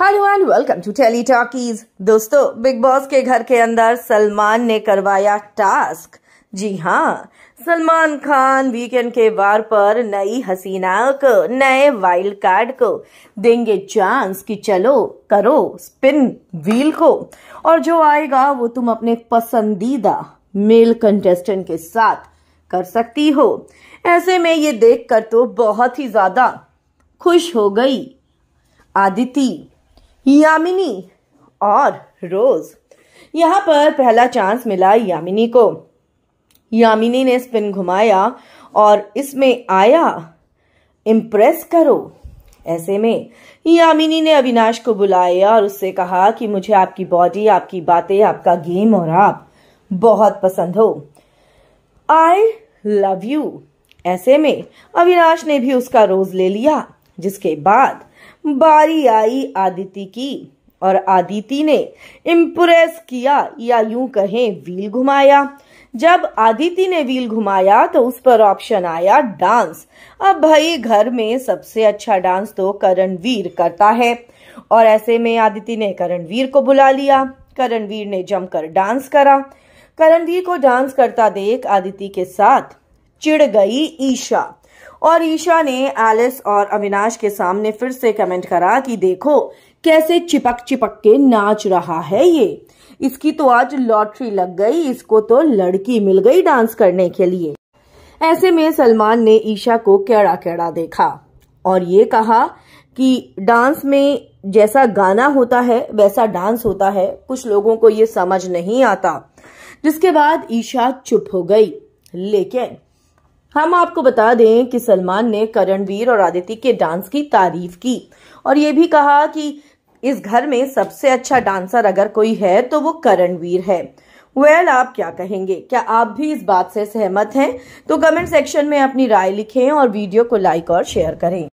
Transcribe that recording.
hello and welcome to tele talkies दोस्तों big boss के घर के अंदर सलमान ने करवाया टास्क जी हाँ सलमान खान वीकेंड के वार पर नई हसीना को नए वाइल्ड कार्ड को देंगे चांस कि चलो करो स्पिन व्हील को और जो आएगा वो तुम अपने पसंदीदा मेल कंटेस्टेंट के साथ कर सकती हो ऐसे में ये देखकर तो बहुत ही ज्यादा खुश हो गई आदिति यामिनी और रोज यहां पर पहला चांस मिला यामिनी को यामिनी ने स्पिन घुमाया और इसमें आया इम्प्रेस करो ऐसे में यामिनी ने अविनाश को बुलाया और उससे कहा कि मुझे आपकी बॉडी आपकी बातें आपका गेम और आप बहुत पसंद हो आई लव यू ऐसे में अविनाश ने भी उसका रोज ले लिया जिसके बाद बारी आई आदिति की और आदिति ने इम्प्रेस किया या यूं कहें व्हील घुमाया जब आदिति ने व्हील घुमाया तो उस पर ऑप्शन आया डांस अब भाई घर में सबसे अच्छा डांस तो करणवीर करता है और ऐसे में आदिति ने करणवीर को बुला लिया करणवीर ने जमकर डांस करा करणवीर को डांस करता देख आदिति के साथ चिढ़ गई ईशा और ईशा ने एलिस और अविनाश के सामने फिर से कमेंट करा कि देखो कैसे चिपक चिपक के नाच रहा है ये इसकी तो आज लॉटरी लग गई इसको तो लड़की मिल गई डांस करने के लिए ऐसे में सलमान ने ईशा को कैड़ा कैड़ा देखा और ये कहा कि डांस में जैसा गाना होता है वैसा डांस होता है कुछ लोगों को ये समझ नहीं आता जिसके बाद ईशा चुप हो गई लेकिन हम आपको बता दें कि सलमान ने करणवीर और आदिति के डांस की तारीफ की और ये भी कहा कि इस घर में सबसे अच्छा डांसर अगर कोई है तो वो करणवीर है वेल well, आप क्या कहेंगे क्या आप भी इस बात से सहमत हैं तो कमेंट सेक्शन में अपनी राय लिखें और वीडियो को लाइक और शेयर करें